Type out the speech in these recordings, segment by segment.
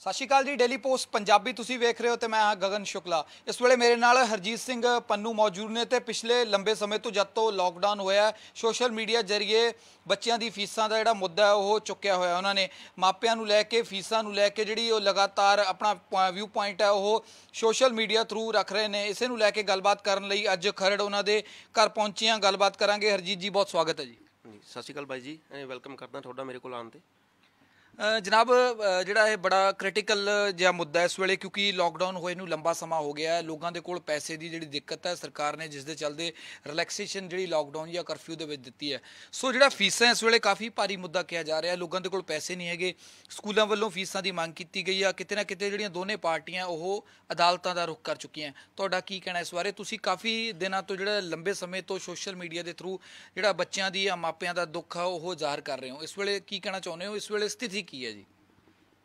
ਸਤਿ ਸ਼੍ਰੀ ਅਕਾਲ ਜੀ ਡੇਲੀ ਪੋਸਟ ਪੰਜਾਬੀ ਤੁਸੀਂ ਵੇਖ ਰਹੇ ਹੋ ਤੇ ਮੈਂ ਹਾਂ ਗਗਨ ਸ਼ੁਕਲਾ ਇਸ ਵੇਲੇ ਮੇਰੇ ਨਾਲ ਹਰਜੀਤ ਸਿੰਘ ਪੰਨੂ ਮੌਜੂਦ ਨੇ ਤੇ ਪਿਛਲੇ ਲੰਬੇ ਸਮੇਂ ਤੋਂ ਜਦ ਤੋਂ ਲੋਕਡਾਊਨ ਹੋਇਆ ਸੋਸ਼ਲ ਮੀਡੀਆ ਜ਼ਰੀਏ ਬੱਚਿਆਂ ਦੀ ਫੀਸਾਂ ਦਾ ਜਿਹੜਾ ਮੁੱਦਾ ਹੈ ਉਹ ਚੁੱਕਿਆ ਹੋਇਆ ਉਹਨਾਂ ਨੇ ਮਾਪਿਆਂ ਨੂੰ ਲੈ ਕੇ ਫੀਸਾਂ ਨੂੰ ਲੈ ਕੇ ਜਿਹੜੀ ਉਹ ਲਗਾਤਾਰ ਆਪਣਾ ਵਿਊ ਪੁਆਇੰਟ ਹੈ ਉਹ ਸੋਸ਼ਲ ਮੀਡੀਆ ਥਰੂ ਰੱਖ ਰਹੇ ਨੇ ਇਸੇ ਨੂੰ ਲੈ ਕੇ ਗੱਲਬਾਤ ਕਰਨ ਲਈ ਅੱਜ ਖਰੜ ਉਹਨਾਂ ਦੇ ਘਰ ਪਹੁੰਚੇ ਹਾਂ ਗੱਲਬਾਤ ਕਰਾਂਗੇ ਹਰਜੀਤ ਜੀ ਬਹੁਤ ਸਵਾਗਤ ਹੈ ਜੀ ਸਤਿ ਸ਼੍ਰੀ ਅਕਾਲ ਬਾਈ ਜੀ ਵੈਲਕਮ ਕਰਦਾ ਤੁਹਾਡਾ ਮੇਰੇ ਕੋਲ ਆਉਣ ਤੇ ਜਨਾਬ ਜਿਹੜਾ ਇਹ ਬੜਾ ਕ੍ਰਿਟੀਕਲ ਜਿਹਾ ਮੁੱਦਾ ਇਸ ਵੇਲੇ ਕਿਉਂਕਿ ਲਾਕਡਾਊਨ ਹੋਏ ਨੂੰ ਲੰਬਾ ਸਮਾਂ ਹੋ ਗਿਆ ਹੈ ਲੋਕਾਂ ਦੇ ਕੋਲ ਪੈਸੇ ਦੀ ਜਿਹੜੀ ਦਿੱਕਤ ਹੈ ਸਰਕਾਰ ਨੇ ਜਿਸ ਦੇ ਚੱਲਦੇ ਰਿਲੈਕਸੇਸ਼ਨ ਜਿਹੜੀ ਲਾਕਡਾਊਨ ਜਾਂ ਕਰਫਿਊ ਦੇ ਵਿੱਚ ਦਿੱਤੀ ਹੈ ਸੋ ਜਿਹੜਾ ਫੀਸਾਂ ਇਸ ਵੇਲੇ ਕਾਫੀ ਭਾਰੀ ਮੁੱਦਾ ਕਿਹਾ ਜਾ ਰਿਹਾ ਹੈ ਲੋਕਾਂ ਦੇ ਕੋਲ ਪੈਸੇ ਨਹੀਂ ਹੈਗੇ ਸਕੂਲਾਂ ਵੱਲੋਂ ਫੀਸਾਂ ਦੀ ਮੰਗ ਕੀਤੀ ਗਈ ਆ ਕਿਤੇ ਨਾ ਕਿਤੇ ਜਿਹੜੀਆਂ ਦੋਨੇ ਪਾਰਟੀਆਂ ਉਹ ਅਦਾਲਤਾਂ ਦਾ ਰੁਖ ਕਰ ਚੁੱਕੀਆਂ ਤੁਹਾਡਾ ਕੀ ਕਹਿਣਾ ਇਸ ਬਾਰੇ ਤੁਸੀਂ ਕਾਫੀ ਦਿਨਾਂ ਤੋਂ ਜਿਹੜਾ ਲੰਬੇ ਸਮੇਂ ਤੋਂ ਸੋਸ਼ਲ ਮੀਡੀਆ ਦੇ ਥਰੂ ਜਿਹੜਾ ਬੱਚਿਆਂ ਦੀ ਆ ਮਾਪਿਆਂ ਦਾ ਦੁੱਖ ਆ ਉਹ ਜ਼ਾਹਰ ਕਰ ਰਹੇ ਹੋ ਇਸ ਵੇਲੇ ਕੀ ਕਹਿਣਾ ਚਾਹੁੰਦੇ ਹੋ ਇਸ ਵੇਲੇ ਸਥਿਤੀ ਕੀ ਹੈ ਜੀ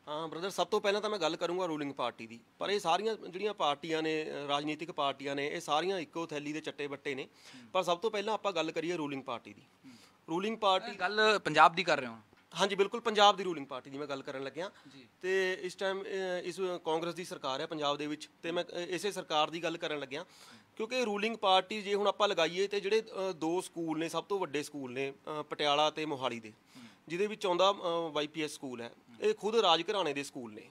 ਹਾਂ ਬ੍ਰਦਰ ਸਭ ਤੋਂ ਪਹਿਲਾਂ ਤਾਂ ਮੈਂ ਗੱਲ ਕਰੂੰਗਾ ਰੂਲਿੰਗ ਪਾਰਟੀ ਦੀ ਪਰ ਇਹ ਸਾਰੀਆਂ ਜਿਹੜੀਆਂ ਪਾਰਟੀਆਂ ਨੇ ਰਾਜਨੀਤਿਕ ਪਾਰਟੀਆਂ ਨੇ ਇਹ ਸਾਰੀਆਂ ਇੱਕੋ ਥੈਲੀ ਦੇ ਚੱਟੇ ਬੱਟੇ ਨੇ ਪਰ ਸਭ ਤੋਂ ਪਹਿਲਾਂ ਆਪਾਂ ਗੱਲ ਕਰੀਏ ਰੂਲਿੰਗ ਪਾਰਟੀ ਦੀ ਰੂਲਿੰਗ ਪਾਰਟੀ ਗੱਲ ਪੰਜਾਬ ਦੀ ਕਰ ਰਹੇ ਹਾਂ ਹਾਂਜੀ ਬਿਲਕੁਲ ਪੰਜਾਬ ਦੀ ਰੂਲਿੰਗ ਪਾਰਟੀ ਦੀ ਮੈਂ ਗੱਲ ਕਰਨ ਲੱਗਿਆ ਤੇ ਇਸ ਟਾਈਮ ਇਸ ਕਾਂਗਰਸ ਦੀ ਸਰਕਾਰ ਹੈ ਪੰਜਾਬ ਦੇ ਵਿੱਚ ਤੇ ਮੈਂ ਇਸੇ ਸਰਕਾਰ ਦੀ ਗੱਲ ਕਰਨ ਲੱਗਿਆ ਕਿਉਂਕਿ ਰੂਲਿੰਗ ਪਾਰਟੀ ਜੇ ਹੁਣ ਆਪਾਂ ਲਗਾਈਏ ਤੇ ਜਿਹੜੇ ਦੋ ਸਕੂਲ ਨੇ ਸਭ ਤੋਂ ਵੱਡੇ ਸਕੂਲ ਨੇ ਪਟਿਆਲਾ ਤੇ ਮੋਹਾਲੀ ਦੇ ਜਿਹਦੇ ਵਿੱਚ ਆਉਂਦਾ ਵਾਈਪੀਐਸ ਸਕੂਲ ਹੈ ਇਹ ਖੁਦ ਰਾਜ ਘਰਾਣੇ ਦੇ ਸਕੂਲ ਨੇ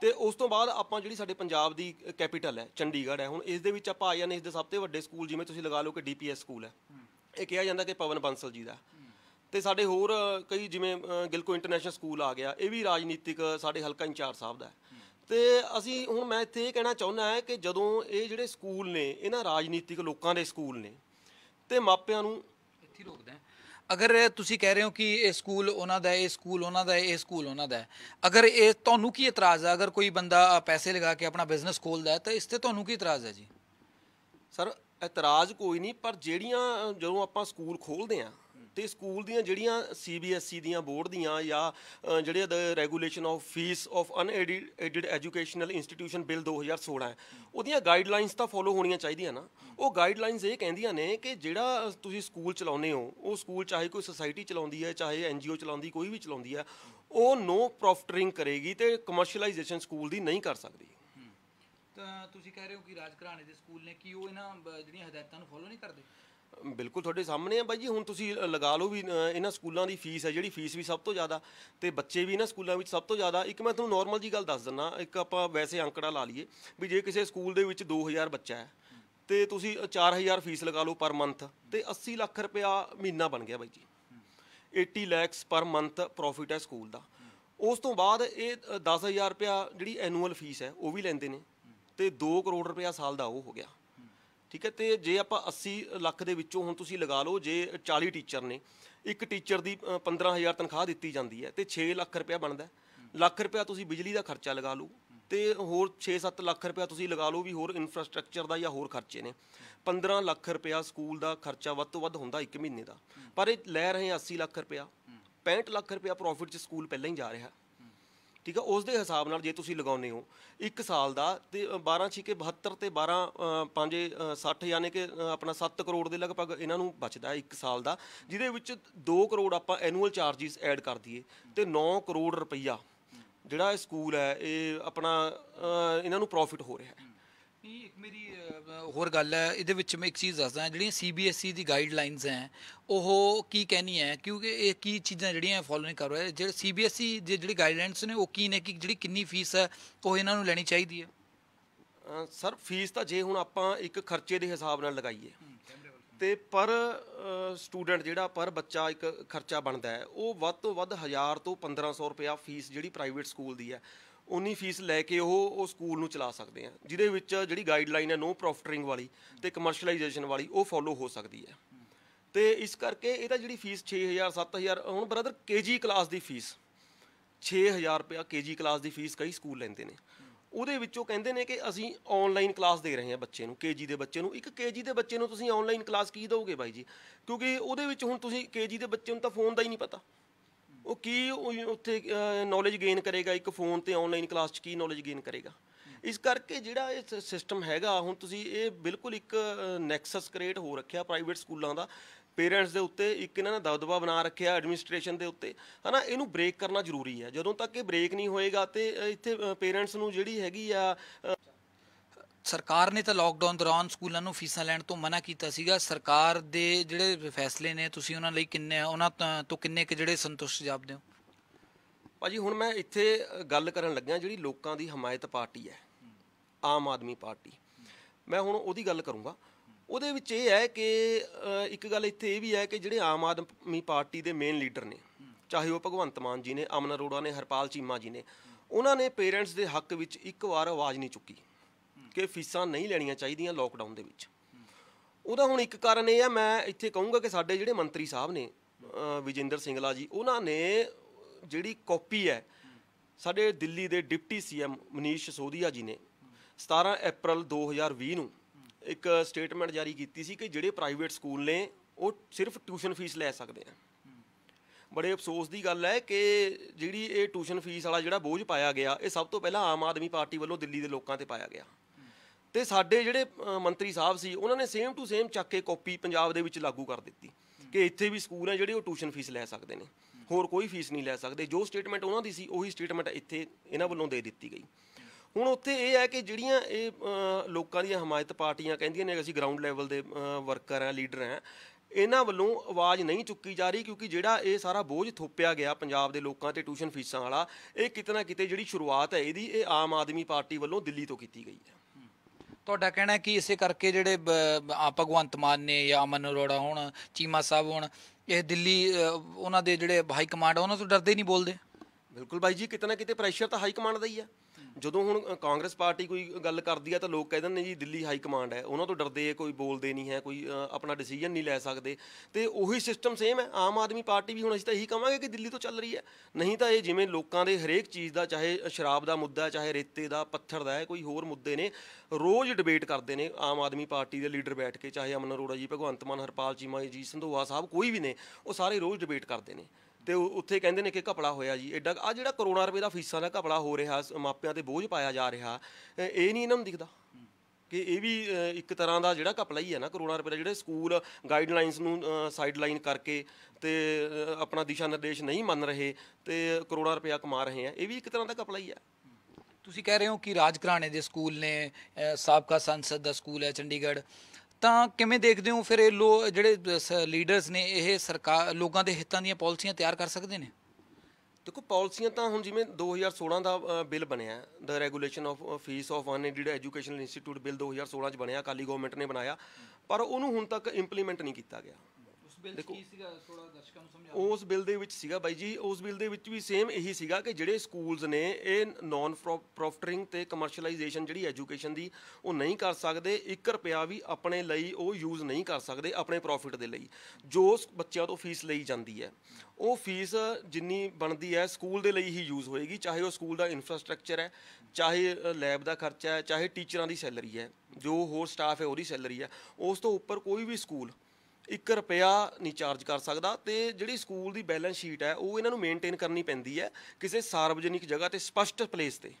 ਤੇ ਉਸ ਤੋਂ ਬਾਅਦ ਆਪਾਂ ਜਿਹੜੀ ਸਾਡੇ ਪੰਜਾਬ ਦੀ ਕੈਪੀਟਲ ਹੈ ਚੰਡੀਗੜ੍ਹ ਹੈ ਹੁਣ ਇਸ ਦੇ ਵਿੱਚ ਆਪਾਂ ਆ ਜਾਂਦੇ ਇਸ ਦੇ ਸਭ ਤੋਂ ਵੱਡੇ ਸਕੂਲ ਜਿਵੇਂ ਤੁਸੀਂ ਲਗਾ ਲਓ ਕਿ ਡੀਪੀਐਸ ਸਕੂਲ ਹੈ ਇਹ ਕਿਹਾ ਜਾਂਦਾ ਕਿ ਪਵਨ ਬੰਸਲ ਜੀ ਦਾ ਤੇ ਸਾਡੇ ਹੋਰ ਕਈ ਜਿਵੇਂ ਗਿਲਕੋ ਇੰਟਰਨੈਸ਼ਨਲ ਸਕੂਲ ਆ ਗਿਆ ਇਹ ਵੀ ਰਾਜਨੀਤਿਕ ਸਾਡੇ ਹਲਕਾ ਇੰਚਾਰਜ ਸਾਹਿਬ ਦਾ ਤੇ ਅਸੀਂ ਹੁਣ ਮੈਂ ਇੱਥੇ ਇਹ ਕਹਿਣਾ ਚਾਹੁੰਦਾ ਹਾਂ ਕਿ ਜਦੋਂ ਇਹ ਜਿਹੜੇ ਸਕੂਲ ਨੇ ਇਹਨਾਂ ਰਾਜਨੀਤਿਕ ਲੋਕਾਂ ਦੇ ਸਕੂਲ ਨੇ ਤੇ ਮਾਪਿਆਂ ਨੂੰ ਇੱਥੇ ਆ ਅਗਰ ਤੁਸੀਂ ਕਹਿ ਰਹੇ ਹੋ ਕਿ ਇਹ ਸਕੂਲ ਉਹਨਾਂ ਦਾ ਹੈ ਇਹ ਸਕੂਲ ਉਹਨਾਂ ਦਾ ਹੈ ਇਹ ਸਕੂਲ ਉਹਨਾਂ ਦਾ ਹੈ ਅਗਰ ਇਹ ਤੁਹਾਨੂੰ ਕੀ ਇਤਰਾਜ਼ ਹੈ ਅਗਰ ਕੋਈ ਬੰਦਾ ਪੈਸੇ ਲਗਾ ਕੇ ਆਪਣਾ ਬਿਜ਼ਨਸ ਖੋਲਦਾ ਹੈ ਤਾਂ ਇਸ ਤੇ ਤੁਹਾਨੂੰ ਕੀ ਇਤਰਾਜ਼ ਹੈ ਜੀ ਸਰ ਇਤਰਾਜ਼ ਕੋਈ ਨਹੀਂ ਪਰ ਜਿਹੜੀਆਂ ਜਦੋਂ ਆਪਾਂ ਸਕੂਲ ਖੋਲਦੇ ਆ ਤੇ ਸਕੂਲ ਦੀਆਂ ਜਿਹੜੀਆਂ ਸੀਬੀਐਸਈ e ਦੀਆਂ ਬੋਰਡ ਦੀਆਂ ਜਾਂ ਜਿਹੜੇ regulation of fee of unaided educational institution bill 2016 ਉਹਦੀਆਂ ਗਾਈਡਲਾਈਨਸ ਤਾਂ ਫੋਲੋ ਹੋਣੀਆਂ ਚਾਹੀਦੀਆਂ ਨਾ ਉਹ ਗਾਈਡਲਾਈਨਸ ਇਹ ਕਹਿੰਦੀਆਂ ਨੇ ਕਿ ਜਿਹੜਾ ਤੁਸੀਂ ਸਕੂਲ ਚਲਾਉਨੇ ਹੋ ਉਹ ਸਕੂਲ ਚਾਹੇ ਕੋਈ ਸੁਸਾਇਟੀ ਚਲਾਉਂਦੀ ਹੈ ਚਾਹੇ ਐਨਜੀਓ ਚਲਾਉਂਦੀ ਕੋਈ ਵੀ ਚਲਾਉਂਦੀ ਹੈ ਉਹ ਨੋ ਪ੍ਰੋਫਿਟਿੰਗ ਕਰੇਗੀ ਤੇ ਕਮਰਸ਼ੀਅਲਾਈਜੇਸ਼ਨ ਸਕੂਲ ਦੀ ਨਹੀਂ ਕਰ ਸਕਦੀ ਤਾਂ ਤੁਸੀਂ ਕਹਿ ਰਹੇ ਹੋ ਕਿ ਰਾਜ ਘਰਾਣੇ ਦੇ ਸਕੂਲ ਨੇ ਕਿ ਉਹ ਇਹਨਾਂ ਜਿਹੜੀਆਂ ਹਦਾਇਤਾਂ ਨੂੰ ਫੋਲੋ ਨਹੀਂ ਕਰਦੇ ਬਿਲਕੁਲ ਤੁਹਾਡੇ ਸਾਹਮਣੇ ਆ ਬਾਈ ਜੀ ਹੁਣ ਤੁਸੀਂ ਲਗਾ ਲਓ ਵੀ ਇਹਨਾਂ ਸਕੂਲਾਂ ਦੀ ਫੀਸ ਹੈ ਜਿਹੜੀ ਫੀਸ ਵੀ ਸਭ ਤੋਂ ਜ਼ਿਆਦਾ ਤੇ ਬੱਚੇ ਵੀ ਇਹਨਾਂ ਸਕੂਲਾਂ ਵਿੱਚ ਸਭ ਤੋਂ ਜ਼ਿਆਦਾ ਇੱਕ ਮੈਂ ਤੁਹਾਨੂੰ ਨਾਰਮਲ ਜੀ ਗੱਲ ਦੱਸ ਦਿੰਨਾ ਇੱਕ ਆਪਾਂ ਵੈਸੇ ਅੰਕੜਾ ਲਾ ਲਈਏ ਵੀ ਜੇ ਕਿਸੇ ਸਕੂਲ ਦੇ ਵਿੱਚ 2000 ਬੱਚਾ ਹੈ ਤੇ ਤੁਸੀਂ 4000 ਫੀਸ ਲਗਾ ਲਓ ਪਰ ਮੰਥ ਤੇ 80 ਲੱਖ ਰੁਪਇਆ ਮਹੀਨਾ ਬਣ ਗਿਆ ਬਾਈ ਜੀ 80 ਲੱਖ ਪਰ ਮੰਥ ਪ੍ਰੋਫਿਟ ਹੈ ਸਕੂਲ ਦਾ ਉਸ ਤੋਂ ਬਾਅਦ ਇਹ 10000 ਰੁਪਇਆ ਜਿਹੜੀ ਐਨੂਅਲ ਫੀਸ ਹੈ ਉਹ ਵੀ ਲੈਂਦੇ ਨੇ ਤੇ 2 ਕਰੋੜ ਰੁਪਇਆ ਸਾਲ ਦਾ ਉਹ ਹੋ ਗਿਆ ਠੀਕ ਹੈ ਤੇ ਜੇ ਆਪਾਂ 80 ਲੱਖ ਦੇ ਵਿੱਚੋਂ ਹੁਣ ਤੁਸੀਂ ਲਗਾ ਲਓ ਜੇ 40 ਟੀਚਰ ਨੇ ਇੱਕ ਟੀਚਰ ਦੀ 15000 ਤਨਖਾਹ ਦਿੱਤੀ ਜਾਂਦੀ ਹੈ ਤੇ 6 ਲੱਖ ਰੁਪਏ ਬਣਦਾ ਲੱਖ ਰੁਪਏ ਤੁਸੀਂ ਬਿਜਲੀ ਦਾ ਖਰਚਾ ਲਗਾ ਲਓ ਤੇ ਹੋਰ 6-7 ਲੱਖ ਰੁਪਏ ਤੁਸੀਂ ਲਗਾ ਲਓ ਵੀ ਹੋਰ ਇਨਫਰਾਸਟ੍ਰਕਚਰ ਦਾ ਜਾਂ ਹੋਰ ਖਰਚੇ ਨੇ 15 ਲੱਖ ਰੁਪਏ ਸਕੂਲ ਦਾ ਖਰਚਾ ਵੱਧ ਤੋਂ ਵੱਧ ਹੁੰਦਾ 1 ਮਹੀਨੇ ਦਾ ਪਰ ਇਹ ਲੈ ਰਹੇ 80 ਲੱਖ ਰੁਪਏ 65 ਲੱਖ ਰੁਪਏ ਪ੍ਰੋਫਿਟ ਚ ਸਕੂਲ ਪਹਿਲਾਂ ਹੀ ਜਾ ਰਿਹਾ ਠੀਕ ਹੈ ਉਸ ਦੇ ਹਿਸਾਬ ਨਾਲ ਜੇ ਤੁਸੀਂ ਲਗਾਉਨੇ ਹੋ ਇੱਕ ਸਾਲ ਦਾ ਤੇ 12 ਛੀਕੇ 72 ਤੇ 12 5 60 ਯਾਨੀ ਕਿ ਆਪਣਾ 7 ਕਰੋੜ ਦੇ ਲਗਭਗ ਇਹਨਾਂ ਨੂੰ ਬਚਦਾ ਇੱਕ ਸਾਲ ਦਾ ਜਿਹਦੇ ਵਿੱਚ 2 ਕਰੋੜ ਆਪਾਂ ਐਨੂਅਲ ਚਾਰजेस ਐਡ ਕਰ ਦਈਏ ਤੇ 9 ਕਰੋੜ ਰੁਪਈਆ ਜਿਹੜਾ ਇਹ ਸਕੂਲ ਹੈ ਇਹ ਆਪਣਾ ਇਹਨਾਂ ਨੂੰ ਪ੍ਰੋਫਿਟ ਹੋ ਰਿਹਾ ਹੈ ਨਹੀਂ ਇੱਕ ਮੇਰੀ ਹੋਰ ਗੱਲ ਹੈ ਇਹਦੇ ਵਿੱਚ ਮੈਂ ਇੱਕ ਚੀਜ਼ ਦੱਸਦਾ ਜਿਹੜੀਆਂ ਸੀਬੀਐਸਈ e ਦੀ ਗਾਈਡਲਾਈਨਸ ਹੈ ਉਹ ਕੀ ਕਹਿਣੀ ਹੈ ਕਿਉਂਕਿ ਇਹ ਕੀ ਚੀਜ਼ਾਂ ਜਿਹੜੀਆਂ ਫੋਲੋ ਨਹੀਂ ਕਰ ਰਹੇ ਜਿਹੜੇ ਸੀਬੀਐਸਈ e ਦੇ ਜਿਹੜੇ ਗਾਈਡਲਾਈਨਸ ਨੇ ਉਹ ਕੀ ਨੇ ਕਿ ਜਿਹੜੀ ਕਿੰਨੀ ਫੀਸ ਹੈ ਉਹ ਇਹਨਾਂ ਨੂੰ ਲੈਣੀ ਚਾਹੀਦੀ ਹੈ ਸਰ ਫੀਸ ਤਾਂ ਜੇ ਹੁਣ ਆਪਾਂ ਇੱਕ ਖਰਚੇ ਦੇ ਹਿਸਾਬ ਨਾਲ ਲਗਾਈਏ ਤੇ ਪਰ ਸਟੂਡੈਂਟ ਜਿਹੜਾ ਪਰ ਬੱਚਾ ਇੱਕ ਖਰਚਾ ਬਣਦਾ ਹੈ ਉਹ ਵੱਧ ਤੋਂ ਵੱਧ 1000 ਤੋਂ 1500 ਰੁਪਿਆ ਫੀਸ ਜਿਹੜੀ ਪ੍ਰਾਈਵੇਟ ਸਕੂਲ ਦੀ ਹੈ ਉਨੀ ਫੀਸ ਲੈ ਕੇ ਉਹ ਉਹ ਸਕੂਲ ਨੂੰ ਚਲਾ ਸਕਦੇ ਆ ਜਿਹਦੇ ਵਿੱਚ ਜਿਹੜੀ ਗਾਈਡਲਾਈਨ ਹੈ ਨੋ ਪ੍ਰੋਫਿਟਿੰਗ ਵਾਲੀ ਤੇ ਕਮਰਸ਼ੀਅਲਾਈਜੇਸ਼ਨ ਵਾਲੀ ਉਹ ਫੋਲੋ ਹੋ ਸਕਦੀ ਹੈ ਤੇ ਇਸ ਕਰਕੇ ਇਹਦਾ ਜਿਹੜੀ ਫੀਸ 6000 7000 ਹੁਣ ਬ੍ਰਦਰ ਕੇਜੀ ਕਲਾਸ ਦੀ ਫੀਸ 6000 ਰੁਪਿਆ ਕੇਜੀ ਕਲਾਸ ਦੀ ਫੀਸ ਕਈ ਸਕੂਲ ਲੈਂਦੇ ਨੇ ਉਹਦੇ ਵਿੱਚੋਂ ਕਹਿੰਦੇ ਨੇ ਕਿ ਅਸੀਂ ਆਨਲਾਈਨ ਕਲਾਸ ਦੇ ਰਹੇ ਹਾਂ ਬੱਚੇ ਨੂੰ ਕੇਜੀ ਦੇ ਬੱਚੇ ਨੂੰ ਇੱਕ ਕੇਜੀ ਦੇ ਬੱਚੇ ਨੂੰ ਤੁਸੀਂ ਆਨਲਾਈਨ ਕਲਾਸ ਕੀ ਦਿਓਗੇ ਬਾਈ ਜੀ ਕਿਉਂਕਿ ਉਹਦੇ ਵਿੱਚ ਹੁਣ ਤੁਸੀਂ ਕੇਜੀ ਦੇ ਬੱਚੇ ਨੂੰ ਤਾਂ ਫੋਨ ਦਾ ਹੀ ਨਹੀਂ ਪਤਾ ਉਹ ਕੀ ਉਹ ਉੱਥੇ ਨੌਲੇਜ ਗੇਨ ਕਰੇਗਾ ਇੱਕ ਫੋਨ ਤੇ ਆਨਲਾਈਨ ਕਲਾਸ 'ਚ ਕੀ ਨੌਲੇਜ ਗੇਨ ਕਰੇਗਾ ਇਸ ਕਰਕੇ ਜਿਹੜਾ ਇਹ ਸਿਸਟਮ ਹੈਗਾ ਹੁਣ ਤੁਸੀਂ ਇਹ ਬਿਲਕੁਲ ਇੱਕ ਨੈਕਸਸ ਕ੍ਰੀਏਟ ਹੋ ਰੱਖਿਆ ਪ੍ਰਾਈਵੇਟ ਸਕੂਲਾਂ ਦਾ ਪੇਰੈਂਟਸ ਦੇ ਉੱਤੇ ਇੱਕ ਇਹਨਾਂ ਦਾ ਦਬਦਬਾ ਬਣਾ ਰੱਖਿਆ ਐਡਮਿਨਿਸਟ੍ਰੇਸ਼ਨ ਦੇ ਉੱਤੇ ਹਨਾ ਇਹਨੂੰ ਬ੍ਰੇਕ ਕਰਨਾ ਜ਼ਰੂਰੀ ਹੈ ਜਦੋਂ ਤੱਕ ਇਹ ਬ੍ਰੇਕ ਨਹੀਂ ਹੋਏਗਾ ਤੇ ਇੱਥੇ ਪੇਰੈਂਟਸ ਨੂੰ ਜਿਹੜੀ ਹੈਗੀ ਆ ਸਰਕਾਰ ਨੇ ਤਾਂ ਲਾਕਡਾਊਨ ਦੌਰਾਨ ਸਕੂਲਾਂ ਨੂੰ ਫੀਸਾਂ ਲੈਣ ਤੋਂ ਮਨਾ ਕੀਤਾ ਸੀਗਾ ਸਰਕਾਰ ਦੇ ਜਿਹੜੇ ਫੈਸਲੇ ਨੇ ਤੁਸੀਂ ਉਹਨਾਂ ਲਈ ਕਿੰਨੇ ਉਹਨਾਂ ਤੋਂ ਕਿੰਨੇ ਕਿ ਜਿਹੜੇ ਸੰਤੁਸ਼ਟ ਜਾਪਦੇ ਹੋ ਭਾਜੀ ਹੁਣ ਮੈਂ ਇੱਥੇ ਗੱਲ ਕਰਨ ਲੱਗਿਆ ਜਿਹੜੀ ਲੋਕਾਂ ਦੀ ਹਮਾਇਤ ਪਾਰਟੀ ਹੈ ਆਮ ਆਦਮੀ ਪਾਰਟੀ ਮੈਂ ਹੁਣ ਉਹਦੀ ਗੱਲ ਕਰੂੰਗਾ ਉਹਦੇ ਵਿੱਚ ਇਹ ਹੈ ਕਿ ਇੱਕ ਗੱਲ ਇੱਥੇ ਇਹ ਵੀ ਹੈ ਕਿ ਜਿਹੜੇ ਆਮ ਆਦਮੀ ਪਾਰਟੀ ਦੇ ਮੇਨ ਲੀਡਰ ਨੇ ਚਾਹੇ ਉਹ ਭਗਵੰਤ ਮਾਨ ਜੀ ਨੇ ਅਮਨ ਅਰੋੜਾ ਨੇ ਹਰਪਾਲ ਚੀਮਾ ਜੀ ਨੇ ਉਹਨਾਂ ਨੇ ਪੇਰੈਂਟਸ ਦੇ ਹੱਕ ਵਿੱਚ ਇੱਕ ਵਾਰ ਆਵਾਜ਼ ਨਹੀਂ ਚੁੱਕੀ ਕਿ ਫੀਸਾਂ ਨਹੀਂ ਲੈਣੀਆਂ ਚਾਹੀਦੀਆਂ ਲੋਕਡਾਊਨ ਦੇ ਵਿੱਚ ਉਹਦਾ ਹੁਣ ਇੱਕ ਕਾਰਨ ਇਹ ਆ ਮੈਂ ਇੱਥੇ ਕਹੂੰਗਾ ਕਿ ਸਾਡੇ ਜਿਹੜੇ ਮੰਤਰੀ ਸਾਹਿਬ ਨੇ ਵਿਜੇਂਦਰ ਸਿੰਘਲਾ ਜੀ ਉਹਨਾਂ ਨੇ ਜਿਹੜੀ ਕਾਪੀ ਹੈ ਸਾਡੇ ਦਿੱਲੀ ਦੇ ਡਿਪਟੀ ਸੀਐਮ ਮਨੀਸ਼ ਸੋਧੀਆ ਜੀ ਨੇ 17 ਅਪ੍ਰੈਲ 2020 ਨੂੰ ਇੱਕ ਸਟੇਟਮੈਂਟ ਜਾਰੀ ਕੀਤੀ ਸੀ ਕਿ ਜਿਹੜੇ ਪ੍ਰਾਈਵੇਟ ਸਕੂਲ ਨੇ ਉਹ ਸਿਰਫ ਟਿਊਸ਼ਨ ਫੀਸ ਲੈ ਸਕਦੇ ਆ ਬੜੇ ਅਫਸੋਸ ਦੀ ਗੱਲ ਹੈ ਕਿ ਜਿਹੜੀ ਇਹ ਟਿਊਸ਼ਨ ਫੀਸ ਵਾਲਾ ਜਿਹੜਾ ਬੋਝ ਪਾਇਆ ਗਿਆ ਇਹ ਸਭ ਤੋਂ ਪਹਿਲਾਂ ਆਮ ਆਦਮੀ ਪਾਰਟੀ ਵੱਲੋਂ ਦਿੱਲੀ ਦੇ ਲੋਕਾਂ ਤੇ ਪਾਇਆ ਗਿਆ ਤੇ ਸਾਡੇ ਜਿਹੜੇ ਮੰਤਰੀ ਸਾਹਿਬ ਸੀ ਉਹਨਾਂ ਨੇ ਸੇਮ ਟੂ ਸੇਮ ਚੱਕ ਕੇ ਕਾਪੀ ਪੰਜਾਬ ਦੇ ਵਿੱਚ ਲਾਗੂ ਕਰ ਦਿੱਤੀ ਕਿ ਇੱਥੇ ਵੀ ਸਕੂਲ ਹੈ ਜਿਹੜੇ ਉਹ ਟਿਊਸ਼ਨ ਫੀਸ ਲੈ ਸਕਦੇ ਨੇ ਹੋਰ ਕੋਈ ਫੀਸ ਨਹੀਂ ਲੈ ਸਕਦੇ ਜੋ ਸਟੇਟਮੈਂਟ ਉਹਨਾਂ ਦੀ ਸੀ ਉਹੀ ਸਟੇਟਮੈਂਟ ਇੱਥੇ ਇਹਨਾਂ ਵੱਲੋਂ ਦੇ ਦਿੱਤੀ ਗਈ ਹੁਣ ਉੱਥੇ ਇਹ ਹੈ ਕਿ ਜਿਹੜੀਆਂ ਇਹ ਲੋਕਾਂ ਦੀਆਂ ਹਮਾਇਤ ਪਾਰਟੀਆਂ ਕਹਿੰਦੀਆਂ ਨੇ ਕਿ ਅਸੀਂ ਗਰਾਊਂਡ ਲੈਵਲ ਦੇ ਵਰਕਰ ਆ ਲੀਡਰ ਆ ਇਹਨਾਂ ਵੱਲੋਂ ਆਵਾਜ਼ ਨਹੀਂ ਚੁੱਕੀ ਜਾ ਰਹੀ ਕਿਉਂਕਿ ਜਿਹੜਾ ਇਹ ਸਾਰਾ ਬੋਝ ਥੋਪਿਆ ਗਿਆ ਪੰਜਾਬ ਦੇ ਲੋਕਾਂ ਤੇ ਟਿਊਸ਼ਨ ਫੀਸਾਂ ਵਾਲਾ ਇਹ ਕਿਤਨਾ ਕਿਤੇ ਜਿਹੜੀ ਸ਼ੁਰੂਆਤ ਹੈ ਇਹਦੀ ਇਹ ਆਮ ਆਦਮੀ ਪਾਰਟੀ ਵੱਲੋਂ ਦਿੱਲੀ ਤੋਂ ਕੀਤੀ ਗਈ ਹੈ ਤੁਹਾਡਾ ਕਹਿਣਾ ਕਿ ਇਸੇ ਕਰਕੇ ਜਿਹੜੇ ਭਗਵੰਤ ਮਾਨ ਨੇ ਜਾਂ ਅਮਨ ਅਰੋੜਾ ਹੁਣ ਚੀਮਾ ਸਾਹਿਬ ਹੁਣ ਇਹ ਦਿੱਲੀ ਉਹਨਾਂ ਦੇ ਜਿਹੜੇ ਹਾਈ ਕਮਾਂਡ ਉਹਨਾਂ ਤੋਂ ਡਰਦੇ ਨਹੀਂ ਬੋਲਦੇ ਬਿਲਕੁਲ ਬਾਈ ਜੀ ਕਿਤੇ ਨਾ ਕਿਤੇ ਪ੍ਰੈਸ਼ਰ ਤਾਂ ਹਾਈ ਕਮਾਂਡ ਦਾ ਹੀ ਆ ਜਦੋਂ ਹੁਣ ਕਾਂਗਰਸ ਪਾਰਟੀ ਕੋਈ ਗੱਲ ਕਰਦੀ ਆ ਤਾਂ ਲੋਕ ਕਹਿੰਦੇ ਨੇ ਜੀ ਦਿੱਲੀ ਹਾਈ ਕਮਾਂਡ ਹੈ ਉਹਨਾਂ ਤੋਂ ਡਰਦੇ ਆ ਕੋਈ ਬੋਲਦੇ ਨਹੀਂ ਹੈ ਕੋਈ ਆਪਣਾ ਡਿਸੀਜਨ ਨਹੀਂ ਲੈ ਸਕਦੇ ਤੇ ਉਹੀ ਸਿਸਟਮ ਸੇਮ ਹੈ ਆਮ ਆਦਮੀ ਪਾਰਟੀ ਵੀ ਹੁਣ ਅਸੀਂ ਤਾਂ ਇਹੀ ਕਹਾਂਗੇ ਕਿ ਦਿੱਲੀ ਤੋਂ ਚੱਲ ਰਹੀ ਹੈ ਨਹੀਂ ਤਾਂ ਇਹ ਜਿਵੇਂ ਲੋਕਾਂ ਦੇ ਹਰੇਕ ਚੀਜ਼ ਦਾ ਚਾਹੇ ਸ਼ਰਾਬ ਦਾ ਮੁੱਦਾ ਚਾਹੇ ਰੇਤੇ ਦਾ ਪੱਥਰ ਦਾ ਹੈ ਕੋਈ ਹੋਰ ਮੁੱਦੇ ਨੇ ਰੋਜ਼ ਡਿਬੇਟ ਕਰਦੇ ਨੇ ਆਮ ਆਦਮੀ ਪਾਰਟੀ ਦੇ ਲੀਡਰ ਬੈਠ ਕੇ ਚਾਹੇ ਅਮਨ ਅਰੋੜਾ ਜੀ ਭਗਵੰਤ ਮਾਨ ਹਰਪਾਲ ਚੀਮਾ ਜੀ ਸੰਧੋਆ ਸਾਹਿਬ ਕੋਈ ਵੀ ਨੇ ਉਹ ਸਾਰੇ ਰੋਜ਼ ਡਿਬੇਟ ਕਰਦੇ ਨੇ ਤੇ ਉੱਥੇ ਕਹਿੰਦੇ ਨੇ ਕਿ ਘਪਲਾ ਹੋਇਆ ਜੀ ਐਡਾ ਆ ਜਿਹੜਾ ਕਰੋਨਾ ਰੁਪਏ ਦਾ ਫੀਸਾਂ ਦਾ ਘਪਲਾ ਹੋ ਰਿਹਾ ਮਾਪਿਆਂ ਤੇ ਬੋਝ ਪਾਇਆ ਜਾ ਰਿਹਾ ਇਹ ਨਹੀਂ ਇਹਨਾਂ ਨੂੰ ਦਿਖਦਾ ਕਿ ਇਹ ਵੀ ਇੱਕ ਤਰ੍ਹਾਂ ਦਾ ਜਿਹੜਾ ਘਪਲਾ ਹੀ ਹੈ ਨਾ ਕਰੋਨਾ ਰੁਪਏ ਦਾ ਜਿਹੜੇ ਸਕੂਲ ਗਾਈਡਲਾਈਨਸ ਨੂੰ ਸਾਈਡਲਾਈਨ ਕਰਕੇ ਤੇ ਆਪਣਾ ਦਿਸ਼ਾ ਨਿਰਦੇਸ਼ ਨਹੀਂ ਮੰਨ ਰਹੇ ਤੇ ਕਰੋਨਾ ਰੁਪਏ ਕਮਾ ਰਹੇ ਆ ਇਹ ਵੀ ਇੱਕ ਤਰ੍ਹਾਂ ਦਾ ਘਪਲਾ ਹੀ ਹੈ ਤੁਸੀਂ ਕਹਿ ਰਹੇ ਹੋ ਕਿ ਰਾਜਕਰਾਣੇ ਦੇ ਸਕੂਲ ਨੇ ਸਾਬਕਾ ਸੰਸਦ ਦਾ ਸਕੂਲ ਹੈ ਚੰਡੀਗੜ੍ਹ ਤਾਂ ਕਿਵੇਂ ਦੇਖਦੇ ਹੋ ਫਿਰ ਇਹ ਲੋ ਜਿਹੜੇ ਲੀਡਰਸ ਨੇ ਇਹ ਸਰਕਾਰ ਲੋਕਾਂ ਦੇ ਹਿੱਤਾਂ ਦੀਆਂ ਪਾਲਿਸੀਆਂ ਤਿਆਰ ਕਰ ਸਕਦੇ ਨੇ ਦੇਖੋ ਪਾਲਿਸੀਆਂ ਤਾਂ ਹੁਣ ਜਿਵੇਂ 2016 ਦਾ ਬਿੱਲ ਬਣਿਆ the regulation of fee of unaided educational institute bill 2016 ਚ ਬਣਿਆ ਕਾਲੀ ਗਵਰਨਮੈਂਟ ਨੇ ਬਣਾਇਆ ਪਰ ਉਹਨੂੰ ਹੁਣ ਤੱਕ ਇੰਪਲੀਮੈਂਟ ਨਹੀਂ ਕੀਤਾ ਗਿਆ ਬਿੱਲ ਕੀ ਸੀਗਾ ਥੋੜਾ ਦਰਸ਼ਕਾਂ ਨੂੰ ਸਮਝਾਓ ਉਸ ਬਿੱਲ ਦੇ ਵਿੱਚ ਸੀਗਾ ਬਾਈ ਜੀ ਉਸ ਬਿੱਲ ਦੇ ਵਿੱਚ ਵੀ ਸੇਮ ਇਹੀ ਸੀਗਾ ਕਿ ਜਿਹੜੇ ਸਕੂਲਸ ਨੇ ਇਹ ਨਾਨ ਪ੍ਰੋਫਟਰਿੰਗ ਤੇ ਕਮਰਸ਼ੀਅਲਾਈਜੇਸ਼ਨ ਜਿਹੜੀ ਐਜੂਕੇਸ਼ਨ ਦੀ ਉਹ ਨਹੀਂ ਕਰ ਸਕਦੇ 1 ਰੁਪਿਆ ਵੀ ਆਪਣੇ ਲਈ ਉਹ ਯੂਜ਼ ਨਹੀਂ ਕਰ ਸਕਦੇ ਆਪਣੇ ਪ੍ਰੋਫਿਟ ਦੇ ਲਈ ਜੋ ਬੱਚਿਆਂ ਤੋਂ ਫੀਸ ਲਈ ਜਾਂਦੀ ਹੈ ਉਹ ਫੀਸ ਜਿੰਨੀ ਬਣਦੀ ਹੈ ਸਕੂਲ ਦੇ ਲਈ ਹੀ ਯੂਜ਼ ਹੋਏਗੀ ਚਾਹੇ ਉਹ ਸਕੂਲ ਦਾ ਇਨਫਰਾਸਟ੍ਰਕਚਰ ਹੈ ਚਾਹੇ ਲੈਬ ਦਾ ਖਰਚਾ ਹੈ ਚਾਹੇ ਟੀਚਰਾਂ ਦੀ ਸੈਲਰੀ ਹੈ ਜੋ ਹੋਰ ਸਟਾਫ ਹੈ ਉਹਦੀ ਸੈਲਰੀ ਹੈ ਉਸ ਤੋਂ ਉੱਪਰ ਕੋਈ ਵੀ ਸਕੂਲ 1 ਰੁਪਿਆ ਨਹੀਂ ਚਾਰਜ ਕਰ ਸਕਦਾ ਤੇ ਜਿਹੜੀ ਸਕੂਲ ਦੀ ਬੈਲੈਂਸ ਸ਼ੀਟ ਹੈ ਉਹ ਇਹਨਾਂ ਨੂੰ ਮੇਨਟੇਨ ਕਰਨੀ ਪੈਂਦੀ ਹੈ ਕਿਸੇ ਸਾਰਵਜਨਿਕ ਜਗ੍ਹਾ ਤੇ ਸਪਸ਼ਟ ਪਲੇਸ ਤੇ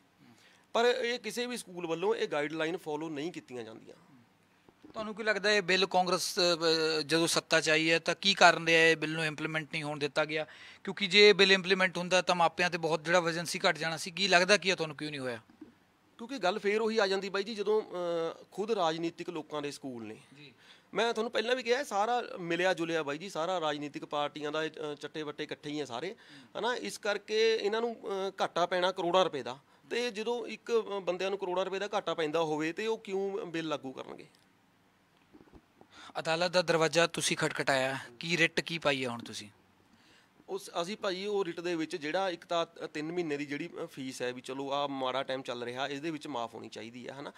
ਪਰ ਇਹ ਕਿਸੇ ਵੀ ਸਕੂਲ ਵੱਲੋਂ ਇਹ ਗਾਈਡਲਾਈਨ ਫੋਲੋ ਨਹੀਂ ਕੀਤੀਆਂ ਜਾਂਦੀਆਂ ਤੁਹਾਨੂੰ ਕੀ ਲੱਗਦਾ ਇਹ ਬਿੱਲ ਕਾਂਗਰਸ ਜਦੋਂ ਸੱਤਾ ਚ ਆਈ ਹੈ ਤਾਂ ਕੀ ਕਾਰਨ ਰਿਹਾ ਇਹ ਬਿੱਲ ਨੂੰ ਇੰਪਲੀਮੈਂਟ ਨਹੀਂ ਹੋਣ ਦਿੱਤਾ ਗਿਆ ਕਿਉਂਕਿ ਜੇ ਇਹ ਬਿੱਲ ਇੰਪਲੀਮੈਂਟ ਹੁੰਦਾ ਤਾਂ ਮਾਪਿਆਂ ਤੇ ਬਹੁਤ ਜਿਹੜਾ ਵਜ਼ਨ ਸੀ ਘਟ ਜਾਣਾ ਸੀ ਕੀ ਲੱਗਦਾ ਕੀ ਤੁਹਾਨੂੰ ਕਿਉਂ ਨਹੀਂ ਹੋਇਆ ਕਿਉਂਕਿ ਗੱਲ ਫੇਰ ਉਹੀ ਆ ਜਾਂਦੀ ਬਾਈ ਜੀ ਜਦੋਂ ਖੁਦ ਰਾਜਨੀਤਿਕ ਲੋਕਾਂ ਦੇ ਸਕੂਲ ਨੇ ਜੀ ਮੈਂ ਤੁਹਾਨੂੰ ਪਹਿਲਾਂ ਵੀ ਕਿਹਾ ਸਾਰਾ ਮਿਲਿਆ ਜੁਲਿਆ ਬਾਈ ਜੀ ਸਾਰਾ ਰਾਜਨੀਤਿਕ ਪਾਰਟੀਆਂ ਦਾ ਚੱਟੇ ਵੱਟੇ ਇਕੱਠੇ ਹੀ ਆ ਸਾਰੇ ਹਨਾ ਇਸ ਕਰਕੇ ਇਹਨਾਂ ਨੂੰ ਘਾਟਾ ਪੈਣਾ ਕਰੋੜਾਂ ਰੁਪਏ ਦਾ ਤੇ ਜਦੋਂ ਇੱਕ ਬੰਦਿਆਂ ਨੂੰ ਕਰੋੜਾਂ ਰੁਪਏ ਦਾ ਘਾਟਾ ਪੈਂਦਾ ਹੋਵੇ ਤੇ ਉਹ ਕਿਉਂ ਬਿੱਲ ਲਾਗੂ ਕਰਨਗੇ ਅਦਾਲਤ ਦਾ ਦਰਵਾਜ਼ਾ ਤੁਸੀਂ ਖਟਖਟਾਇਆ ਕੀ ਰਿੱਟ ਕੀ ਪਾਈ ਹੈ ਹੁਣ ਤੁਸੀਂ ਉਸ ਅਸੀਂ ਭਾਈ ਉਹ ਰਿਟ ਦੇ ਵਿੱਚ ਜਿਹੜਾ ਇੱਕ ਤਾਂ 3 ਮਹੀਨੇ ਦੀ ਜਿਹੜੀ ਫੀਸ ਹੈ ਵੀ ਚਲੋ ਆ ਮਾੜਾ ਟਾਈਮ ਚੱਲ ਰਿਹਾ ਇਸ ਦੇ ਵਿੱਚ ਮਾਫ ਹੋਣੀ ਚਾਹੀਦੀ ਹੈ ਹਨਾ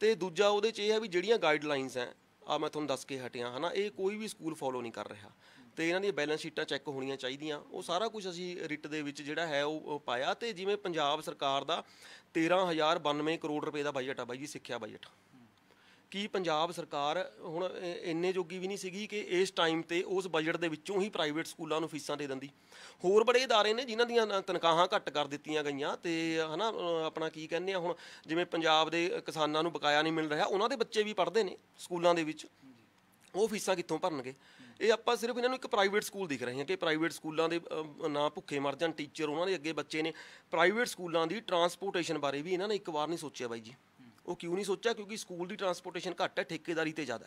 ਤੇ ਦੂਜਾ ਉਹਦੇ 'ਚ ਇਹ ਹੈ ਵੀ ਜਿਹੜੀਆਂ ਗਾਈਡਲਾਈਨਸ ਹੈ ਆ ਮੈਂ ਤੁਹਾਨੂੰ ਦੱਸ ਕੇ ਹਟਿਆ ਹਨਾ ਇਹ ਕੋਈ ਵੀ ਸਕੂਲ ਫੋਲੋ ਨਹੀਂ ਕਰ ਰਿਹਾ ਤੇ ਇਹਨਾਂ ਦੀ ਬੈਲੈਂਸ ਸ਼ੀਟਾਂ ਚੈੱਕ ਹੋਣੀਆਂ ਚਾਹੀਦੀਆਂ ਉਹ ਸਾਰਾ ਕੁਝ ਅਸੀਂ ਰਿਟ ਦੇ ਵਿੱਚ ਜਿਹੜਾ ਹੈ ਉਹ ਪਾਇਆ ਤੇ ਜਿਵੇਂ ਪੰਜਾਬ ਸਰਕਾਰ ਦਾ 13092 ਕਰੋੜ ਰੁਪਏ ਦਾ ਬਜਟ ਆ ਬਾਈ ਜੀ ਸਿੱਖਿਆ ਬਜਟ ਕੀ ਪੰਜਾਬ ਸਰਕਾਰ ਹੁਣ ਇੰਨੇ ਜੋਗੀ ਵੀ ਨਹੀਂ ਸੀਗੀ ਕਿ ਇਸ ਟਾਈਮ ਤੇ ਉਸ ਬਜਟ ਦੇ ਵਿੱਚੋਂ ਹੀ ਪ੍ਰਾਈਵੇਟ ਸਕੂਲਾਂ ਨੂੰ ਫੀਸਾਂ ਦੇ ਦਿੰਦੀ ਹੋਰ ਬੜੇ ادارے ਨੇ ਜਿਨ੍ਹਾਂ ਦੀਆਂ ਤਨਖਾਹਾਂ ਘੱਟ ਕਰ ਦਿੱਤੀਆਂ ਗਈਆਂ ਤੇ ਹਨਾ ਆਪਣਾ ਕੀ ਕਹਿੰਦੇ ਆ ਹੁਣ ਜਿਵੇਂ ਪੰਜਾਬ ਦੇ ਕਿਸਾਨਾਂ ਨੂੰ ਬਕਾਇਆ ਨਹੀਂ ਮਿਲ ਰਿਹਾ ਉਹਨਾਂ ਦੇ ਬੱਚੇ ਵੀ ਪੜ੍ਹਦੇ ਨੇ ਸਕੂਲਾਂ ਦੇ ਵਿੱਚ ਉਹ ਫੀਸਾਂ ਕਿੱਥੋਂ ਭਰਨਗੇ ਇਹ ਆਪਾਂ ਸਿਰਫ ਇਹਨਾਂ ਨੂੰ ਇੱਕ ਪ੍ਰਾਈਵੇਟ ਸਕੂਲ ਦਿਖ ਰਹੇ ਹਾਂ ਕਿ ਪ੍ਰਾਈਵੇਟ ਸਕੂਲਾਂ ਦੇ ਨਾ ਭੁੱਖੇ ਮਰ ਜਾਣ ਟੀਚਰ ਉਹਨਾਂ ਦੇ ਅੱਗੇ ਬੱਚੇ ਨੇ ਪ੍ਰਾਈਵੇਟ ਸਕੂਲਾਂ ਦੀ ਟਰਾਂਸਪੋਰਟੇਸ਼ਨ ਬਾਰੇ ਵੀ ਇਹਨਾਂ ਨੇ ਇੱਕ ਵਾਰ ਨਹੀਂ ਸੋਚਿਆ ਬਾਈ ਜੀ ਉਹ ਕਿਉਂ ਨਹੀਂ ਸੋਚਿਆ ਕਿਉਂਕਿ ਸਕੂਲ ਦੀ ਟਰਾਂਸਪੋਰਟੇਸ਼ਨ ਘੱਟ ਹੈ ਠੇਕੇਦਾਰੀ ਤੇ ਜ਼ਿਆਦਾ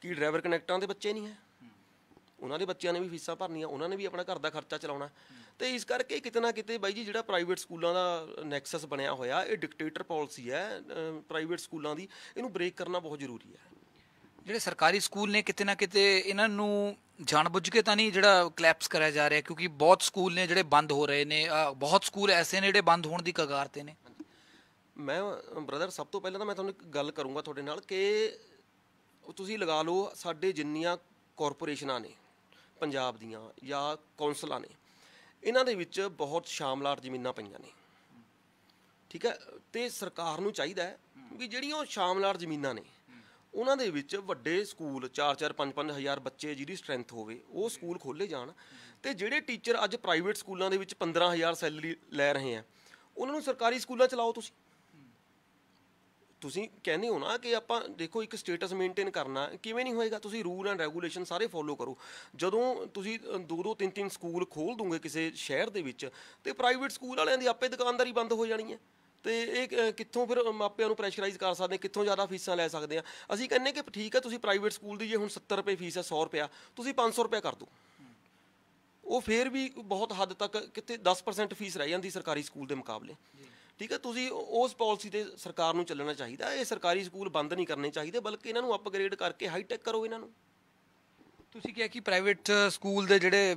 ਕੀ ਡਰਾਈਵਰ ਕਨੈਕਟਾਂ ਦੇ ਬੱਚੇ ਨਹੀਂ ਹੈ ਉਹਨਾਂ ਦੇ ਬੱਚਿਆਂ ਨੇ ਵੀ ਫੀਸਾਂ ਭਰਨੀਆਂ ਉਹਨਾਂ ਨੇ ਵੀ ਆਪਣਾ ਘਰ ਦਾ ਖਰਚਾ ਚਲਾਉਣਾ ਤੇ ਇਸ ਕਰਕੇ ਕਿਤਨਾ ਕਿਤੇ ਬਾਈ ਜੀ ਜਿਹੜਾ ਪ੍ਰਾਈਵੇਟ ਸਕੂਲਾਂ ਦਾ ਨੈਕਸਸ ਬਣਿਆ ਹੋਇਆ ਇਹ ਡਿਕਟੇਟਰ ਪਾਲਿਸੀ ਹੈ ਪ੍ਰਾਈਵੇਟ ਸਕੂਲਾਂ ਦੀ ਇਹਨੂੰ ਬ੍ਰੇਕ ਕਰਨਾ ਬਹੁਤ ਜ਼ਰੂਰੀ ਹੈ ਜਿਹੜੇ ਸਰਕਾਰੀ ਸਕੂਲ ਨੇ ਕਿਤੇ ਨਾ ਕਿਤੇ ਇਹਨਾਂ ਨੂੰ ਜਾਣਬੁੱਝ ਕੇ ਤਾਂ ਨਹੀਂ ਜਿਹੜਾ ਕਲੈਪਸ ਕਰਿਆ ਜਾ ਰਿਹਾ ਕਿਉਂਕਿ ਬਹੁਤ ਸਕੂਲ ਨੇ ਜਿਹੜੇ ਬੰਦ ਹੋ ਰਹੇ ਨੇ ਬਹੁਤ ਸਕੂਲ ਐਸੇ ਨੇ ਜਿਹੜੇ ਬੰਦ ਹੋਣ ਦੀ ਕਗਾਰ ਤੇ ਨੇ ਮੈਂ ਬ੍ਰਦਰ ਸਭ ਤੋਂ ਪਹਿਲਾਂ ਤਾਂ ਮੈਂ ਤੁਹਾਨੂੰ ਇੱਕ ਗੱਲ ਕਰੂੰਗਾ ਤੁਹਾਡੇ ਨਾਲ ਕਿ ਤੁਸੀਂ ਲਗਾ ਲਓ ਸਾਡੇ ਜਿੰਨੀਆਂ ਕਾਰਪੋਰੇਸ਼ਨਾਂ ਨੇ ਪੰਜਾਬ ਦੀਆਂ ਜਾਂ ਕੌਂਸਲਾਂ ਨੇ ਇਹਨਾਂ ਦੇ ਵਿੱਚ ਬਹੁਤ ਸ਼ਾਮਲਾਟ ਜ਼ਮੀਨਾਂ ਪਈਆਂ ਨੇ ਠੀਕ ਹੈ ਤੇ ਸਰਕਾਰ ਨੂੰ ਚਾਹੀਦਾ ਹੈ ਜਿਹੜੀਆਂ ਉਹ ਸ਼ਾਮਲਾਟ ਜ਼ਮੀਨਾਂ ਨੇ ਉਹਨਾਂ ਦੇ ਵਿੱਚ ਵੱਡੇ ਸਕੂਲ 4-4 5-5 ਹਜ਼ਾਰ ਬੱਚੇ ਜਿਹਦੀ ਸਟਰੈਂਥ ਹੋਵੇ ਉਹ ਸਕੂਲ ਖੋਲੇ ਜਾਣ ਤੇ ਜਿਹੜੇ ਟੀਚਰ ਅੱਜ ਪ੍ਰਾਈਵੇਟ ਸਕੂਲਾਂ ਦੇ ਵਿੱਚ 15000 ਸੈਲਰੀ ਲੈ ਰਹੇ ਆ ਉਹਨਾਂ ਨੂੰ ਸਰਕਾਰੀ ਸਕੂਲਾਂ ਚ ਲਾਓ ਤੁਸੀਂ ਤੁਸੀਂ ਕਹਿੰਦੇ ਹੋ ਨਾ ਕਿ ਆਪਾਂ ਦੇਖੋ ਇੱਕ ਸਟੇਟਸ ਮੇਨਟੇਨ ਕਰਨਾ ਕਿਵੇਂ ਨਹੀਂ ਹੋਏਗਾ ਤੁਸੀਂ ਰੂਲ ਐਂਡ ਰੈਗੂਲੇਸ਼ਨ ਸਾਰੇ ਫੋਲੋ ਕਰੋ ਜਦੋਂ ਤੁਸੀਂ ਦੋ ਦੋ ਤਿੰਨ ਤਿੰਨ ਸਕੂਲ ਖੋਲ ਦੋਗੇ ਕਿਸੇ ਸ਼ਹਿਰ ਦੇ ਵਿੱਚ ਤੇ ਪ੍ਰਾਈਵੇਟ ਸਕੂਲ ਵਾਲਿਆਂ ਦੀ ਆਪੇ ਦੁਕਾਨਦਾਰੀ ਬੰਦ ਹੋ ਜਾਣੀ ਹੈ ਤੇ ਇਹ ਕਿੱਥੋਂ ਫਿਰ ਮਾਪਿਆਂ ਨੂੰ ਪ੍ਰੈਸ਼ਰਾਈਜ਼ ਕਰ ਸਕਦੇ ਕਿੱਥੋਂ ਜ਼ਿਆਦਾ ਫੀਸਾਂ ਲੈ ਸਕਦੇ ਆ ਅਸੀਂ ਕਹਿੰਨੇ ਕਿ ਠੀਕ ਹੈ ਤੁਸੀਂ ਪ੍ਰਾਈਵੇਟ ਸਕੂਲ ਦੀ ਜੇ ਹੁਣ 70 ਰੁਪਏ ਫੀਸ ਹੈ 100 ਰੁਪਿਆ ਤੁਸੀਂ 500 ਰੁਪਏ ਕਰ ਦਿਓ ਉਹ ਫੇਰ ਵੀ ਬਹੁਤ ਹੱਦ ਤੱਕ ਕਿਤੇ 10% ਫੀਸ ਰਹਿ ਜਾਂਦੀ ਸਰਕਾਰੀ ਸਕੂਲ ਦੇ ਮੁਕਾਬਲੇ ਠੀਕ ਹੈ ਤੁਸੀਂ ਉਸ ਪਾਲਿਸੀ ਤੇ ਸਰਕਾਰ ਨੂੰ ਚੱਲਣਾ ਚਾਹੀਦਾ ਇਹ ਸਰਕਾਰੀ ਸਕੂਲ ਬੰਦ ਨਹੀਂ ਕਰਨੇ ਚਾਹੀਦੇ ਬਲਕਿ ਇਹਨਾਂ ਨੂੰ ਅਪਗ੍ਰੇਡ ਕਰਕੇ ਹਾਈ ਟੈਕ ਕਰੋ ਇਹਨਾਂ ਨੂੰ ਤੁਸੀਂ ਕਿਹਾ ਕਿ ਪ੍ਰਾਈਵੇਟ ਸਕੂਲ ਦੇ ਜਿਹੜੇ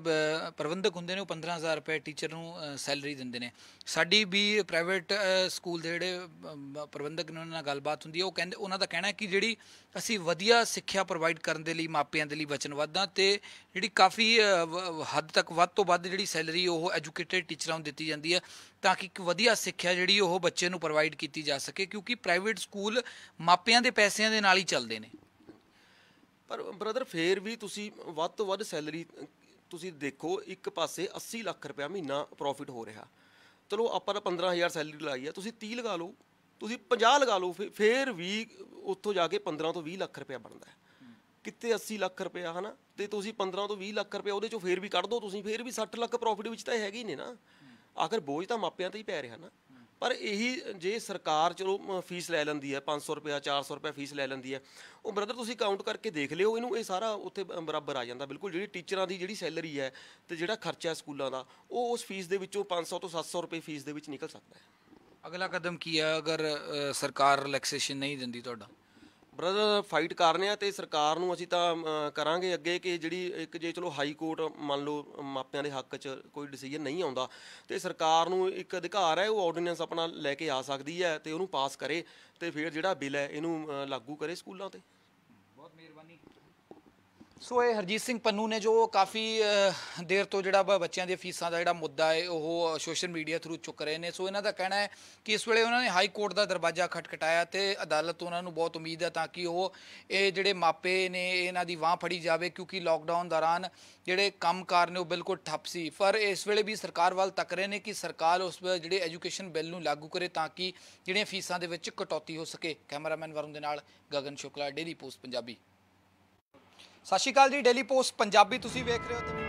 ਪ੍ਰਬੰਧਕ ਹੁੰਦੇ ਨੇ ਉਹ 15000 ਰੁਪਏ ਟੀਚਰ ਨੂੰ ਸੈਲਰੀ ਦਿੰਦੇ ਨੇ ਸਾਡੀ ਵੀ ਪ੍ਰਾਈਵੇਟ ਸਕੂਲ ਦੇ ਜਿਹੜੇ ਪ੍ਰਬੰਧਕ ਨੇ ਉਹਨਾਂ ਨਾਲ ਗੱਲਬਾਤ ਹੁੰਦੀ ਹੈ ਉਹ ਕਹਿੰਦੇ ਉਹਨਾਂ ਦਾ ਕਹਿਣਾ ਹੈ ਕਿ ਜਿਹੜੀ ਅਸੀਂ ਵਧੀਆ ਸਿੱਖਿਆ ਪ੍ਰੋਵਾਈਡ ਕਰਨ ਦੇ ਲਈ ਮਾਪਿਆਂ ਦੇ ਲਈ ਵਚਨਬੱਧਾਂ ਹਾਂ ਤੇ ਜਿਹੜੀ ਕਾਫੀ ਹੱਦ ਤੱਕ ਵੱਧ ਤੋਂ ਵੱਧ ਜਿਹੜੀ ਸੈਲਰੀ ਉਹ ਐਜੂਕੇਟਿਡ ਟੀਚਰਾਂ ਨੂੰ ਦਿੱਤੀ ਜਾਂਦੀ ਹੈ ਤਾਂ ਕਿ ਇੱਕ ਵਧੀਆ ਸਿੱਖਿਆ ਜਿਹੜੀ ਉਹ ਬੱਚੇ ਨੂੰ ਪ੍ਰੋਵਾਈਡ ਕੀਤੀ ਜਾ ਸਕੇ ਕਿਉਂਕਿ ਪ੍ਰਾਈਵੇਟ ਸਕੂਲ ਮਾਪਿਆਂ ਦੇ ਪੈਸਿਆਂ ਦੇ ਨਾਲ ਹੀ ਚੱਲਦੇ ਨੇ ਪਰ ਬ੍ਰਦਰ ਫੇਰ ਵੀ ਤੁਸੀਂ ਵੱਧ ਤੋਂ ਵੱਧ ਸੈਲਰੀ ਤੁਸੀਂ ਦੇਖੋ ਇੱਕ ਪਾਸੇ 80 ਲੱਖ ਰੁਪਏ ਮਹੀਨਾ ਪ੍ਰੋਫਿਟ ਹੋ ਰਿਹਾ ਚਲੋ ਆਪਾਂ ਤਾਂ 15000 ਸੈਲਰੀ ਲਾਈ ਆ ਤੁਸੀਂ 30 ਲਗਾ ਲਓ ਤੁਸੀਂ 50 ਲਗਾ ਲਓ ਫੇਰ ਵੀ ਉੱਥੋਂ ਜਾ ਕੇ 15 ਤੋਂ 20 ਲੱਖ ਰੁਪਏ ਬਣਦਾ ਕਿਤੇ 80 ਲੱਖ ਰੁਪਏ ਹਨਾ ਤੇ ਤੁਸੀਂ 15 ਤੋਂ 20 ਲੱਖ ਰੁਪਏ ਉਹਦੇ ਚੋਂ ਫੇਰ ਵੀ ਕੱਢ ਦੋ ਤੁਸੀਂ ਫੇਰ ਵੀ 60 ਲੱਖ ਪ੍ਰੋਫਿਟ ਵਿੱਚ ਤਾਂ ਹੈਗੇ ਹੀ ਨੇ ਨਾ ਆਖਰ ਬੋਝ ਤਾਂ ਮਾਪਿਆਂ ਤੇ ਹੀ ਪੈ ਰਿਹਾ ਨਾ ਪਰ ਇਹੀ ਜੇ ਸਰਕਾਰ ਚਲੋ ਫੀਸ ਲੈ ਲੈਂਦੀ ਹੈ 500 ਰੁਪਿਆ 400 ਰੁਪਿਆ ਫੀਸ ਲੈ ਲੈਂਦੀ ਹੈ ਉਹ ਬ੍ਰਦਰ ਤੁਸੀਂ ਕਾਊਂਟ ਕਰਕੇ ਦੇਖ ਲਿਓ ਇਹਨੂੰ ਇਹ ਸਾਰਾ ਉੱਥੇ ਬਰਾਬਰ ਆ ਜਾਂਦਾ ਬਿਲਕੁਲ ਜਿਹੜੀ ਟੀਚਰਾਂ ਦੀ ਜਿਹੜੀ ਸੈਲਰੀ ਹੈ ਤੇ ਜਿਹੜਾ ਖਰਚਾ ਸਕੂਲਾਂ ਦਾ ਉਹ ਉਸ ਫੀਸ ਦੇ ਵਿੱਚੋਂ 500 ਤੋਂ 700 ਰੁਪਏ ਫੀਸ ਦੇ ਵਿੱਚ ਨਿਕਲ ਸਕਦਾ ਹੈ ਅਗਲਾ ਕਦਮ ਕੀ ਹੈ ਅਗਰ ਸਰਕਾਰ ਰਿਲੈਕਸੇਸ਼ਨ ਨਹੀਂ ਦਿੰਦੀ ਤੁਹਾਡਾ ਬ੍ਰਦਰ ਫਾਈਟ ਕਰ ਰਹੇ ਆ ਤੇ ਸਰਕਾਰ ਨੂੰ ਅਸੀਂ ਤਾਂ ਕਰਾਂਗੇ ਅੱਗੇ ਕਿ ਜਿਹੜੀ ਇੱਕ ਜੇ ਚਲੋ ਹਾਈ ਕੋਰਟ ਮੰਨ ਲਓ ਮਾਪਿਆਂ ਦੇ ਹੱਕ 'ਚ ਕੋਈ ਡਿਸੀਜਨ ਨਹੀਂ ਆਉਂਦਾ ਤੇ ਸਰਕਾਰ ਨੂੰ ਇੱਕ ਅਧਿਕਾਰ ਹੈ ਉਹ ਆਰਡੀਨੈਂਸ ਆਪਣਾ ਲੈ ਕੇ ਆ ਸਕਦੀ ਹੈ ਤੇ ਉਹਨੂੰ ਪਾਸ ਕਰੇ ਤੇ ਫਿਰ ਜਿਹੜਾ ਬਿੱਲ ਹੈ ਇਹਨੂੰ ਲਾਗੂ ਕਰੇ ਸਕੂਲਾਂ ਤੇ ਬਹੁਤ ਮਿਹਰਬਾਨੀ ਸੋ ਇਹ ਹਰਜੀਤ ਸਿੰਘ ਪੰਨੂ ਨੇ ਜੋ ਕਾਫੀ ਦੇਰ ਤੋਂ ਜਿਹੜਾ ਬੱਚਿਆਂ ਦੇ ਫੀਸਾਂ ਦਾ ਜਿਹੜਾ ਮੁੱਦਾ ਹੈ ਉਹ ਸੋਸ਼ਲ ਮੀਡੀਆ ਥਰੂ ਚੁੱਕ ਰਹੇ ਨੇ ਸੋ ਇਹਨਾਂ ਦਾ ਕਹਿਣਾ ਹੈ ਕਿ ਇਸ ਵੇਲੇ ਉਹਨਾਂ ਨੇ ਹਾਈ ਕੋਰਟ ਦਾ ਦਰਵਾਜ਼ਾ ਖਟਖਟਾਇਆ ਤੇ ਅਦਾਲਤ ਤੋਂ ਉਹਨਾਂ ਨੂੰ ਬਹੁਤ ਉਮੀਦ ਹੈ ਤਾਂ ਕਿ ਉਹ ਇਹ ਜਿਹੜੇ ਮਾਪੇ ਨੇ ਇਹਨਾਂ ਦੀ ਵਾਹ ਫੜੀ ਜਾਵੇ ਕਿਉਂਕਿ ਲਾਕਡਾਊਨ ਦੌਰਾਨ ਜਿਹੜੇ ਕੰਮਕਾਰ ਨੇ ਉਹ ਬਿਲਕੁਲ ਠੱਪ ਸੀ ਪਰ ਇਸ ਵੇਲੇ ਵੀ ਸਰਕਾਰ ਵੱਲ ਤੱਕ ਰਹੇ ਨੇ ਕਿ ਸਰਕਾਰ ਉਸ ਜਿਹੜੇ ਐਜੂਕੇਸ਼ਨ ਬਿੱਲ ਨੂੰ ਲਾਗੂ ਕਰੇ ਤਾਂ ਕਿ ਜਿਹੜੀਆਂ ਫੀਸਾਂ ਦੇ ਵਿੱਚ ਕਟੌਤੀ ਹੋ ਸਕੇ ਕੈਮਰਾਮੈਨ ਵਰੁਣ ਦੇ ਨਾਲ ਗਗਨ ਸ਼ੁਕਲਾ ਡੇਲੀ ਪੋਸਟ ਪੰਜਾਬੀ ਸਤਿ ਸ਼੍ਰੀ ਅਕਾਲ ਜੀ ਡੇਲੀ ਪੋਸਟ ਪੰਜਾਬੀ ਤੁਸੀਂ ਵੇਖ ਰਹੇ ਹੋ